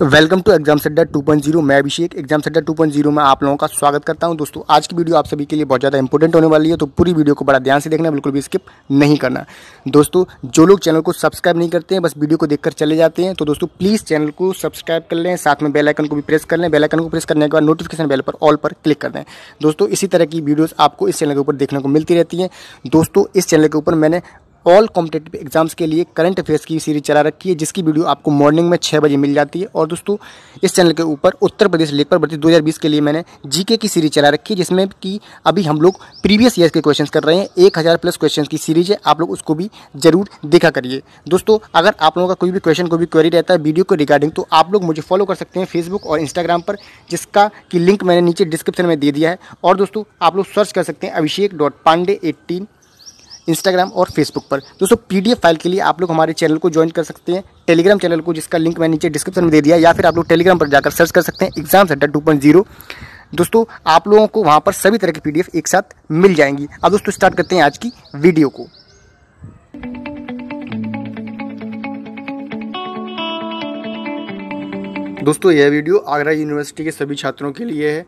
welcome to exam सेड्डा 2.0 मैं अभिषेक exam सेड्डा 2.0 में आप लोगों का स्वागत करता हूं दोस्तों आज की वीडियो आप सभी के लिए बहुत ज़्यादा इंपॉर्टेंट होने वाली है तो पूरी वीडियो को बड़ा ध्यान से देखना बिल्कुल भी स्किप नहीं करना दोस्तों जो लोग चैनल को सब्सक्राइब नहीं करते हैं बस वीडियो को देखकर चले जाते हैं तो दोस्तों प्लीज़ चैनल को सब्सक्राइब कर लें साथ में बेलाइकन को भी प्रेस कर लें बेलाइकन को प्रेस करने के बाद नोटिफिकेशन बेल पर ऑल पर क्लिक कर दें दोस्तों इसी तरह की वीडियोज़ आपको इस चैनल के ऊपर देखने को मिलती रहती हैं दोस्तों इस चैनल के ऊपर मैंने ऑल कॉम्पिटेटिव एग्जाम्स के लिए करंट अफेयर्स की सीरीज चला रखी है जिसकी वीडियो आपको मॉर्निंग में छः बजे मिल जाती है और दोस्तों इस चैनल के ऊपर उत्तर प्रदेश लेखपाल भर्ती 2020 के लिए मैंने जीके की सीरीज चला रखी है जिसमें कि अभी हम लोग प्रीवियस ईयर के क्वेश्चन कर रहे हैं एक हज़ार प्लस क्वेश्चन की सीरीज है आप लोग उसको भी जरूर देखा करिए दोस्तों अगर आप लोगों का कोई भी क्वेश्चन कोई भी क्वेरी रहता है वीडियो के रिगार्डिंग तो आप लोग मुझे फॉलो कर सकते हैं फेसबुक और इंस्टाग्राम पर जिसका की लिंक मैंने नीचे डिस्क्रिप्शन में दे दिया है और दोस्तों आप लोग सर्च कर सकते हैं Abhishek dot Pandey eighteen Instagram और फेसबुक पर दोस्तों पीडीएफ फाइल के लिए आप लोग हमारे चैनल को ज्वाइन कर सकते हैं टेलीग्राम चैनल को जिसका लिंक मैंने नीचे डिस्क्रिप्शन में दे दिया या फिर आप लोग टेलीग्राम पर जाकर सर्च कर सकते हैं एग्जाम सेंटर टू दोस्तों आप लोगों को वहाँ पर सभी तरह की पीडीएफ एक साथ मिल जाएंगी अब दोस्तों स्टार्ट करते हैं आज की वीडियो को दोस्तों यह वीडियो आगरा यूनिवर्सिटी के सभी छात्रों के लिए है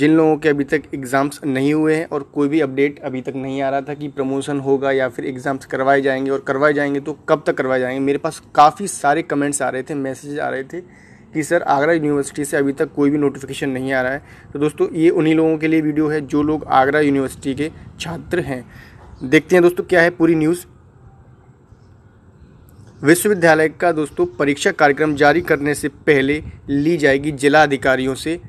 जिन लोगों के अभी तक एग्ज़ाम्स नहीं हुए हैं और कोई भी अपडेट अभी तक नहीं आ रहा था कि प्रमोशन होगा या फिर एग्ज़ाम्स करवाए जाएंगे और करवाए जाएंगे तो कब तक करवाए जाएंगे मेरे पास काफ़ी सारे कमेंट्स आ रहे थे मैसेज आ रहे थे कि सर आगरा यूनिवर्सिटी से अभी तक कोई भी नोटिफिकेशन नहीं आ रहा है तो दोस्तों ये उन्हीं लोगों के लिए वीडियो है जो लोग आगरा यूनिवर्सिटी के छात्र हैं देखते हैं दोस्तों क्या है पूरी न्यूज़ विश्वविद्यालय का दोस्तों परीक्षा कार्यक्रम जारी करने से पहले ली जाएगी जिला अधिकारियों से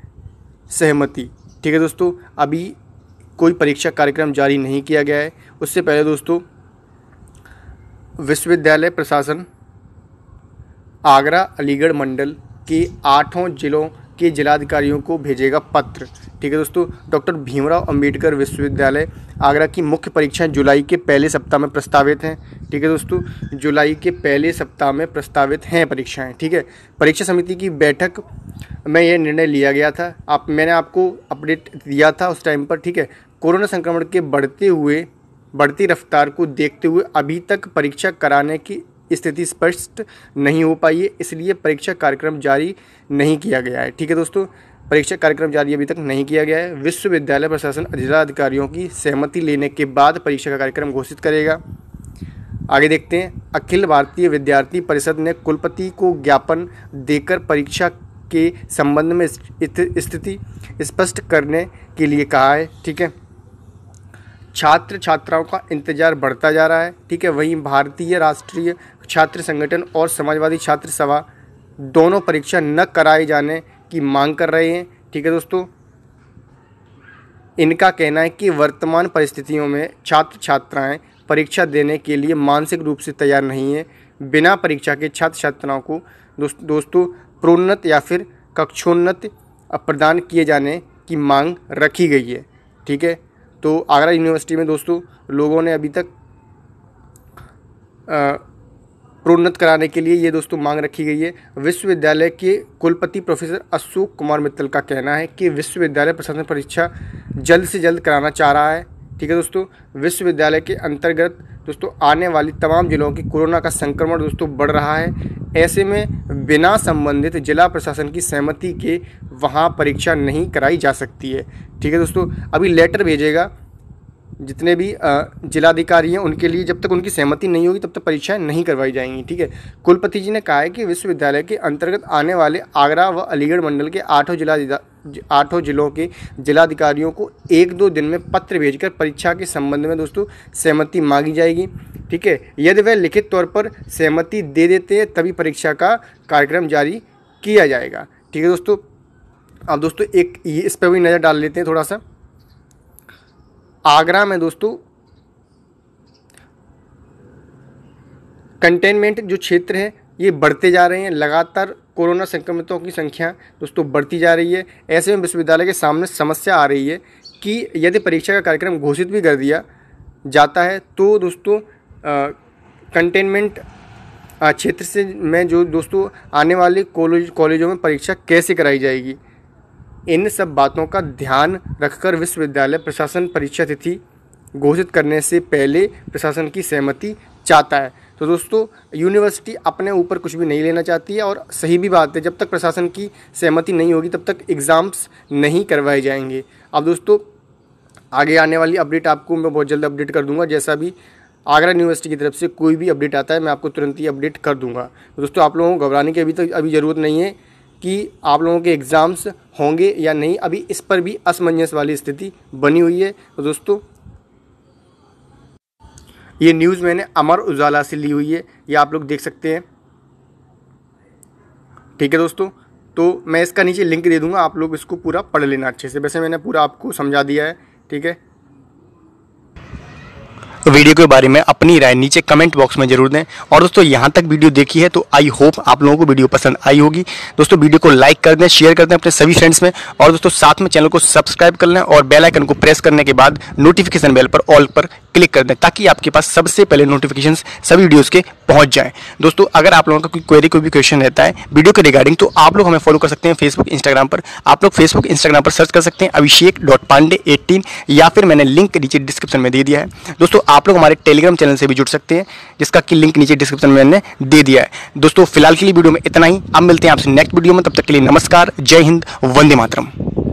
सहमति ठीक है दोस्तों अभी कोई परीक्षा कार्यक्रम जारी नहीं किया गया है उससे पहले दोस्तों विश्वविद्यालय प्रशासन आगरा अलीगढ़ मंडल के आठों जिलों के जिलाधिकारियों को भेजेगा पत्र ठीक है दोस्तों डॉक्टर भीमराव अंबेडकर विश्वविद्यालय आगरा की मुख्य परीक्षाएं जुलाई के पहले सप्ताह में प्रस्तावित हैं ठीक है दोस्तों जुलाई के पहले सप्ताह में प्रस्तावित हैं परीक्षाएं ठीक है परीक्षा समिति की बैठक में यह निर्णय लिया गया था आप मैंने आपको अपडेट दिया था उस टाइम पर ठीक है कोरोना संक्रमण के बढ़ते हुए बढ़ती रफ्तार को देखते हुए अभी तक परीक्षा कराने की स्थिति स्पष्ट नहीं हो पाई है इसलिए परीक्षा कार्यक्रम जारी नहीं किया गया है ठीक है दोस्तों परीक्षा कार्यक्रम जारी अभी तक नहीं किया गया है विश्वविद्यालय प्रशासन जिलाधिकारियों की सहमति लेने के बाद परीक्षा का कार्यक्रम घोषित करेगा आगे देखते हैं अखिल भारतीय विद्यार्थी परिषद ने कुलपति को ज्ञापन देकर परीक्षा के संबंध में स्थिति स्पष्ट करने के लिए कहा है ठीक है छात्र छात्राओं का इंतजार बढ़ता जा रहा है ठीक है वहीं भारतीय राष्ट्रीय छात्र संगठन और समाजवादी छात्र सभा दोनों परीक्षा न कराए जाने की मांग कर रहे हैं ठीक है दोस्तों इनका कहना है कि वर्तमान परिस्थितियों में छात्र छात्राएं परीक्षा देने के लिए मानसिक रूप से तैयार नहीं है बिना परीक्षा के छात्र छात्राओं को दोस्त, दोस्तों प्रोन्नत या फिर कक्षोन्नत प्रदान किए जाने की मांग रखी गई है ठीक है तो आगरा यूनिवर्सिटी में दोस्तों लोगों ने अभी तक आ, प्रोन्नत कराने के लिए ये दोस्तों मांग रखी गई है विश्वविद्यालय के कुलपति प्रोफेसर अशोक कुमार मित्तल का कहना है कि विश्वविद्यालय प्रशासन परीक्षा जल्द से जल्द कराना चाह रहा है ठीक है दोस्तों विश्वविद्यालय के अंतर्गत दोस्तों आने वाली तमाम जिलों की कोरोना का संक्रमण दोस्तों बढ़ रहा है ऐसे में बिना संबंधित जिला प्रशासन की सहमति के वहाँ परीक्षा नहीं कराई जा सकती है ठीक है दोस्तों अभी लेटर भेजेगा जितने भी जिलाधिकारी हैं उनके लिए जब तक उनकी सहमति नहीं होगी तब तक परीक्षाएं नहीं करवाई जाएंगी ठीक है कुलपति जी ने कहा है कि विश्वविद्यालय के अंतर्गत आने वाले आगरा व अलीगढ़ मंडल के आठों जिला आठों जिलों के जिलाधिकारियों को एक दो दिन में पत्र भेजकर परीक्षा के संबंध में दोस्तों सहमति मांगी जाएगी ठीक है यदि वह लिखित तौर पर सहमति दे देते हैं तभी परीक्षा का कार्यक्रम जारी किया जाएगा ठीक है दोस्तों अब दोस्तों एक इस पर भी नज़र डाल लेते हैं थोड़ा सा आगरा में दोस्तों कंटेनमेंट जो क्षेत्र है ये बढ़ते जा रहे हैं लगातार कोरोना संक्रमितों की संख्या दोस्तों बढ़ती जा रही है ऐसे में विश्वविद्यालय के सामने समस्या आ रही है कि यदि परीक्षा का कार्यक्रम घोषित भी कर दिया जाता है तो दोस्तों कंटेनमेंट क्षेत्र से में जो दोस्तों आने वाले कॉलेज कॉलेजों में परीक्षा कैसे कराई जाएगी इन सब बातों का ध्यान रखकर विश्वविद्यालय प्रशासन परीक्षा तिथि घोषित करने से पहले प्रशासन की सहमति चाहता है तो दोस्तों यूनिवर्सिटी अपने ऊपर कुछ भी नहीं लेना चाहती है और सही भी बात है जब तक प्रशासन की सहमति नहीं होगी तब तक एग्ज़ाम्स नहीं करवाए जाएंगे अब दोस्तों आगे आने वाली अपडेट आपको मैं बहुत जल्द अपडेट कर दूंगा जैसा भी आगरा यूनिवर्सिटी की तरफ से कोई भी अपडेट आता है मैं आपको तुरंत ही अपडेट कर दूँगा तो दोस्तों आप लोगों को घबराने की अभी तक अभी ज़रूरत नहीं है कि आप लोगों के एग्ज़ाम्स होंगे या नहीं अभी इस पर भी असमंजस वाली स्थिति बनी हुई है तो दोस्तों ये न्यूज़ मैंने अमर उजाला से ली हुई है ये आप लोग देख सकते हैं ठीक है दोस्तों तो मैं इसका नीचे लिंक दे दूंगा आप लोग इसको पूरा पढ़ लेना अच्छे से वैसे मैंने पूरा आपको समझा दिया है ठीक है तो वीडियो के बारे में अपनी राय नीचे कमेंट बॉक्स में जरूर दें और दोस्तों यहाँ तक वीडियो देखी है तो आई होप आप लोगों को वीडियो पसंद आई होगी दोस्तों वीडियो को लाइक कर दें शेयर कर दें अपने सभी फ्रेंड्स में और दोस्तों साथ में चैनल को सब्सक्राइब कर लें और बेलाइकन को प्रेस करने के बाद नोटिफिकेशन बेल पर ऑल पर क्लिक कर दें ताकि आपके पास सबसे पहले नोटिफिकेशन सभी वीडियोज़ के पहुँच जाएँ दोस्तों अगर आप लोगों का कोई क्वेरी कोई भी क्वेश्चन रहता है वीडियो के रिगार्डिंग तो आप लोग हमें फॉलो कर सकते हैं फेसबुक इंस्टाग्राम पर आप लोग फेसबुक इंस्टाग्राम पर सर्च कर सकते हैं अभिषेक डॉट पांडे एट्टीन या फिर मैंने लिंक नीचे डिस्क्रिप्शन में दे दिया है दोस्तों आप लोग हमारे टेलीग्राम चैनल से भी जुड़ सकते हैं जिसका कि लिंक नीचे डिस्क्रिप्शन में मैंने दे दिया है दोस्तों फिलहाल के लिए वीडियो में इतना ही अब मिलते हैं आपसे नेक्स्ट वीडियो में तब तक के लिए नमस्कार जय हिंद वंदे मातरम